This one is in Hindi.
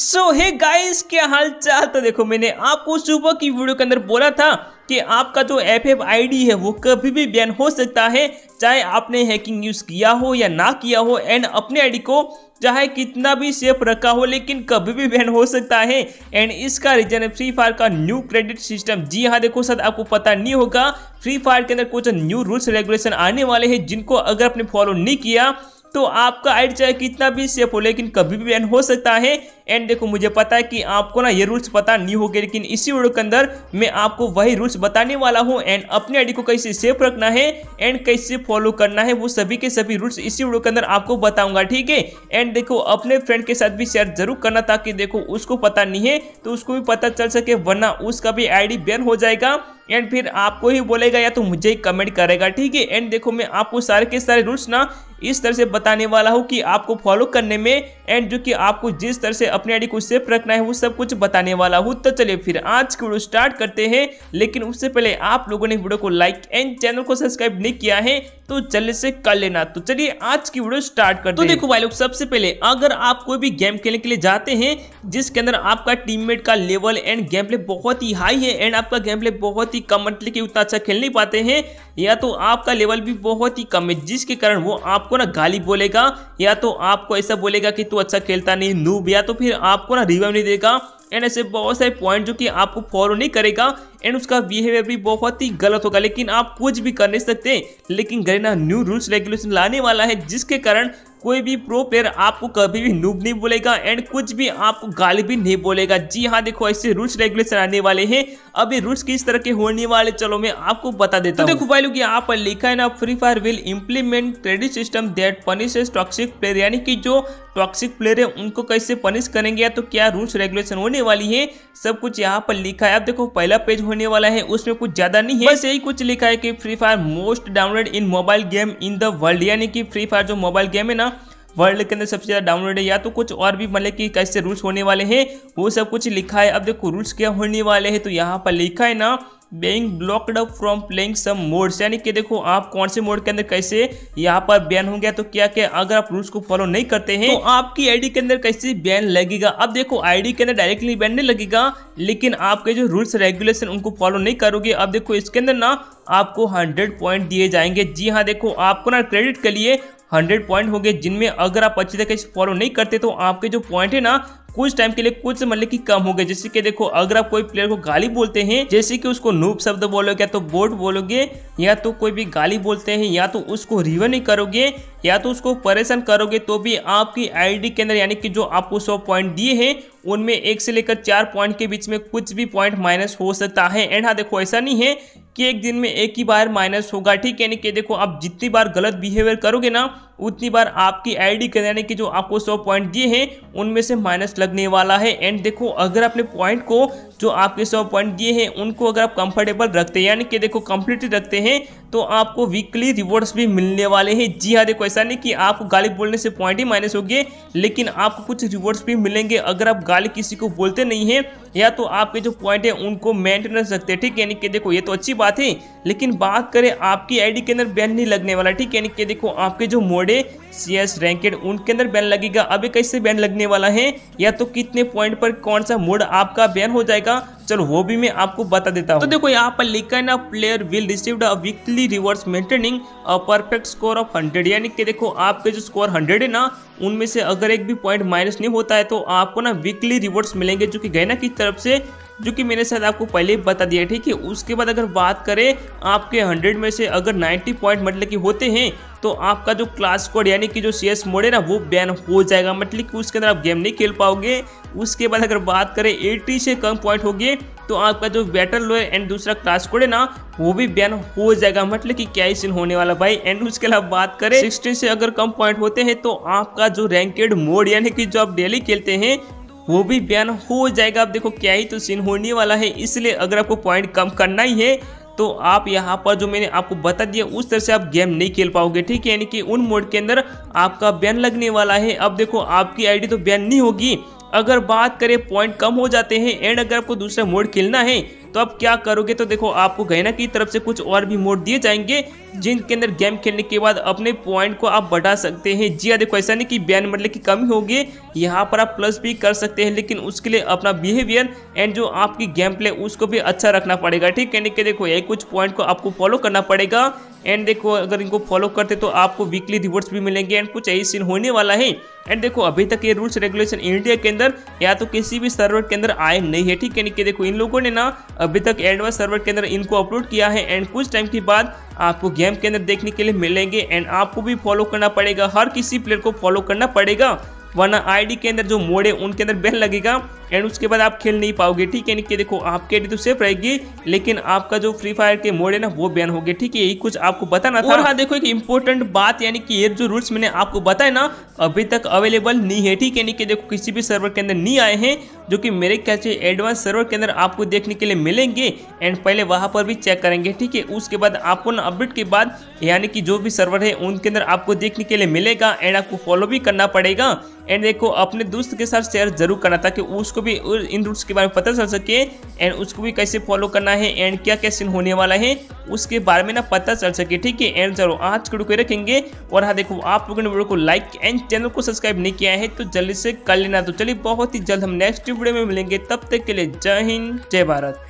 सो हे गाइस क्या हाल चाल तो देखो मैंने आपको सुबह की वीडियो के अंदर बोला था कि आपका जो एफ एफ आई है वो कभी भी बैन हो सकता है चाहे आपने हैकिंग यूज़ किया हो या ना किया हो एंड अपने आईडी को चाहे कितना भी सेफ रखा हो लेकिन कभी भी बैन हो सकता है एंड इसका रीजन है फ्री फायर का न्यू क्रेडिट सिस्टम जी हाँ देखो सर आपको पता नहीं होगा फ्री फायर के अंदर कुछ न्यू रूल्स रेगुलेशन आने वाले हैं जिनको अगर आपने फॉलो नहीं किया तो आपका आईडी चाहे कितना भी सेफ हो लेकिन कभी भी बैन हो सकता है एंड देखो मुझे पता है कि आपको ना ये रूल्स पता नहीं होगी लेकिन इसी वीडियो के अंदर मैं आपको वही रूल्स बताने वाला हूँ एंड अपने आईडी को कैसे सेफ रखना है एंड कैसे फॉलो करना है वो सभी के सभी रूल्स इसी वीडियो के अंदर आपको बताऊंगा ठीक है एंड देखो अपने फ्रेंड के साथ भी शेयर जरूर करना ताकि देखो उसको पता नहीं है तो उसको भी पता चल सके वरना उसका भी आई बैन हो जाएगा एंड फिर आपको ही बोलेगा या तो मुझे ही कमेंट करेगा ठीक है एंड देखो मैं आपको सारे के सारे रूल्स ना इस तरह से बताने वाला हूँ कि आपको फॉलो करने में एंड जो कि आपको जिस तरह से अपने आईडी को सेफ रखना है वो सब कुछ बताने वाला हूँ तो चलिए फिर आज की वीडियो स्टार्ट करते हैं लेकिन उससे पहले आप लोगों ने वीडियो को लाइक एंड चैनल को सब्सक्राइब नहीं किया है तो चले से कर लेना तो चलिए आज की वीडियो स्टार्ट करते तो देखो भाई लोग सबसे पहले अगर आप कोई भी गेम खेलने के लिए जाते हैं जिसके अंदर आपका टीममेट का लेवल एंड गेम प्ले बहुत ही हाई है एंड आपका गेम प्ले बहुत ही कम मतलब कि उतना अच्छा खेल नहीं पाते हैं या तो आपका लेवल भी बहुत ही कम है जिसके कारण वो आपको ना गाली बोलेगा या तो आपको ऐसा बोलेगा कि तू अच्छा खेलता नहीं नूब या तो फिर आपको ना रिव्यू नहीं देगा एंड ऐसे बहुत सारे पॉइंट जो कि आपको फॉलो नहीं करेगा एंड उसका बिहेवियर भी बहुत ही गलत होगा लेकिन आप कुछ भी कर नहीं सकते लेकिन गरीना न्यू रूल्स रेगुलेशन लाने वाला है जिसके कारण कोई भी प्रो प्लेयर आपको कभी भी नूब नहीं बोलेगा एंड कुछ भी आपको गाली भी नहीं बोलेगा जी हाँ देखो ऐसे रूल्स रेगुलेशन आने वाले हैं अभी रूल्स किस तरह के होने वाले चलो मैं आपको बता देता तो हूँ तो देखो भाई यहाँ पर लिखा है ना Free Fire will implement credit system that punish toxic player यानी कि जो टॉक्सिक प्लेयर है उनको कैसे पनिश करेंगे या तो क्या रूल्स रेगुलेशन होने वाली है सब कुछ यहाँ पर लिखा है आप देखो पहला पेज होने वाला है उसमें कुछ ज्यादा नहीं है बस यही कुछ लिखा है कि Free Fire most download in mobile game in the world यानी कि फ्री फायर जो मोबाइल गेम है ना वर्ल्ड के अंदर सबसे ज़्यादा डाउनलोड है या तो कुछ और भी मतलब कि कैसे रूल्स होने वाले हैं वो सब कुछ लिखा है अब देखो रूल्स क्या होने वाले हैं तो यहाँ पर लिखा है ना being blocked up from playing some modes यानी कि देखो आप कौन से मोड के अंदर कैसे यहाँ पर बैन हो गया तो क्या क्या अगर आप रूल्स को फॉलो नहीं करते हैं तो, तो आपकी आईडी के अंदर कैसे बैन लगेगा अब देखो आईडी के अंदर डायरेक्टली बैन नहीं लगेगा लेकिन आपके जो रूल्स रेगुलेशन उनको फॉलो नहीं करोगे अब देखो इसके अंदर ना आपको 100 पॉइंट दिए जाएंगे जी हाँ देखो आपको ना क्रेडिट के लिए हंड्रेड पॉइंट होंगे जिनमें अगर आप अच्छी तरीके से फॉलो नहीं करते तो आपके जो पॉइंट है ना कुछ टाइम के लिए कुछ मतलब की कम हो गए जैसे कि देखो अगर आप कोई प्लेयर को गाली बोलते हैं जैसे कि उसको नूप शब्द बोलोगे या तो बोर्ड बोलोगे या तो कोई भी गाली बोलते हैं या तो उसको रिवर नहीं करोगे या तो उसको परेशान करोगे तो भी आपकी आईडी के अंदर यानी कि जो आपको सौ पॉइंट दिए हैं उनमें एक से लेकर चार पॉइंट के बीच में कुछ भी पॉइंट माइनस हो सकता है एंड हाँ देखो ऐसा नहीं है कि एक दिन में एक ही बार माइनस होगा ठीक है यानी कि देखो आप जितनी बार गलत बिहेवियर करोगे ना उतनी बार आपकी आईडी के यानी कि जो आपको सौ पॉइंट दिए हैं उनमें से माइनस लगने वाला है एंड देखो अगर अपने पॉइंट को जो आपके सौ पॉइंट दिए हैं उनको अगर आप कंफर्टेबल रखते हैं यानी कि देखो कंप्लीट रखते हैं तो आपको वीकली रिवॉर्ड्स भी मिलने वाले हैं जी हाँ देखो ऐसा नहीं कि आपको गाली बोलने से पॉइंट ही माइनस होगी लेकिन आपको कुछ रिवॉर्ड्स भी मिलेंगे अगर आप गाली किसी को बोलते नहीं हैं या तो आपके जो पॉइंट है उनको मेंटेन रख सकते हैं ठीक यानी कि देखो ये तो अच्छी बात है लेकिन बात करें आपकी आईडी के अंदर बैन नहीं लगने वाला ठीक यानी कि देखो आपके जो मोडे सी एस रैंकेड उनके अंदर बैन लगेगा अभी कैसे बैन लगने वाला है या तो कितने पॉइंट पर कौन सा मोड आपका बैन हो जाएगा चलो वो भी मैं आपको बता देता तो हूँ तो देखो यहाँ पर लिखा है ना player will receive a weekly reverse maintaining a perfect score of hundred यानी कि देखो आपके जो स्कोर हंड्रेड है ना उनमें से अगर एक भी पॉइंट माइनस नहीं होता है तो आपको ना वीकली रिवॉर्ड्स मिलेंगे जो कि गैना की तरफ से जो कि मैंने शायद आपको पहले ही बता दिया ठीक है उसके बाद अगर बात करें आपके 100 में से अगर 90 पॉइंट मतलब कि होते हैं तो आपका जो क्लास कोड यानी कि जो सी एस मोड है ना वो बैन हो जाएगा मतलब कि उसके अंदर आप गेम नहीं खेल पाओगे उसके बाद अगर बात करें एटी से कम पॉइंट होगी तो आपका जो बैटल लोयर एंड दूसरा क्लास कोड है ना वो भी बैन हो जाएगा मतलब कि क्या ही सीन होने वाला भाई एंड उसके अलावा बात करें 16 से अगर कम पॉइंट होते हैं तो आपका जो रैंकेड मोड यानी कि जो आप डेली खेलते हैं वो भी बैन हो जाएगा आप देखो क्या ही तो सीन होने वाला है इसलिए अगर आपको पॉइंट कम करना ही है तो आप यहाँ पर जो मैंने आपको बता दिया उस तरह से आप गेम नहीं खेल पाओगे ठीक है यानी कि उन मोड के अंदर आपका बैन लगने वाला है अब देखो आपकी आईडी तो बैन नहीं होगी अगर बात करें पॉइंट कम हो जाते हैं एंड अगर आपको दूसरा मोड खेलना है तो आप क्या करोगे तो देखो आपको गहना की तरफ से कुछ और भी मोड दिए जाएंगे जिनके अंदर गेम खेलने के बाद अपने पॉइंट को आप बढ़ा सकते हैं जी हाँ, देखो ऐसा नहीं कि बैन मंडल की कमी होगी यहाँ पर आप प्लस भी कर सकते हैं लेकिन उसके लिए अपना बिहेवियर एंड जो आपकी गेम प्ले उसको भी अच्छा रखना पड़ेगा ठीक है कि देखो यही कुछ पॉइंट को आपको फॉलो करना पड़ेगा एंड देखो अगर इनको फॉलो करते तो आपको वीकली रिवॉर्ड्स भी मिलेंगे एंड कुछ ऐसी सीन होने वाला है एंड देखो अभी तक ये रूल्स रेगुलेशन इंडिया के अंदर या तो किसी भी सर्वर के अंदर आए नहीं है ठीक है देखो इन लोगों ने ना अभी तक एडवांस सर्वर के अंदर इनको अपलोड किया है एंड कुछ टाइम के बाद आपको गेम के अंदर देखने के लिए मिलेंगे एंड आपको भी फॉलो करना पड़ेगा हर किसी प्लेयर को फॉलो करना पड़ेगा वरना आईडी के अंदर जो मोड़े उनके अंदर बैन लगेगा एंड उसके बाद आप खेल नहीं पाओगे ठीक है कि देखो आपके आईडी तो सेफ रहेगी लेकिन आपका जो फ्री फायर के मोड है ना वो बैन हो गया ठीक है यही कुछ आपको बताना था हाँ देखो एक इंपॉर्टेंट बात यानी कि ये जो रूल्स मैंने आपको बताया ना अभी तक अवेलेबल नहीं है ठीक है यानी कि देखो किसी भी सर्वर के अंदर नहीं आए हैं जो कि मेरे ख्याल से एडवांस सर्वर के अंदर आपको देखने के लिए मिलेंगे एंड पहले वहाँ पर भी चेक करेंगे ठीक है उसके बाद आपको ना अपडेट के बाद यानी कि जो भी सर्वर है उनके अंदर आपको देखने के लिए मिलेगा एंड आपको फॉलो भी करना पड़ेगा एंड देखो अपने दोस्त के साथ शेयर जरूर करना ताकि उसको भी इन रूट्स के बारे में पता चल सके एंड उसको भी कैसे फॉलो करना है एंड क्या क्या सीन होने वाला है उसके बारे में ना पता चल सके ठीक है एंड चलो आज को रुके रखेंगे और हाँ देखो आप लोगों ने वीडियो को लाइक एंड चैनल को सब्सक्राइब नहीं किया है तो जल्दी से कर लेना तो चलिए बहुत ही जल्द हम नेक्स्ट वीडियो में मिलेंगे तब तक के लिए जय हिंद जय भारत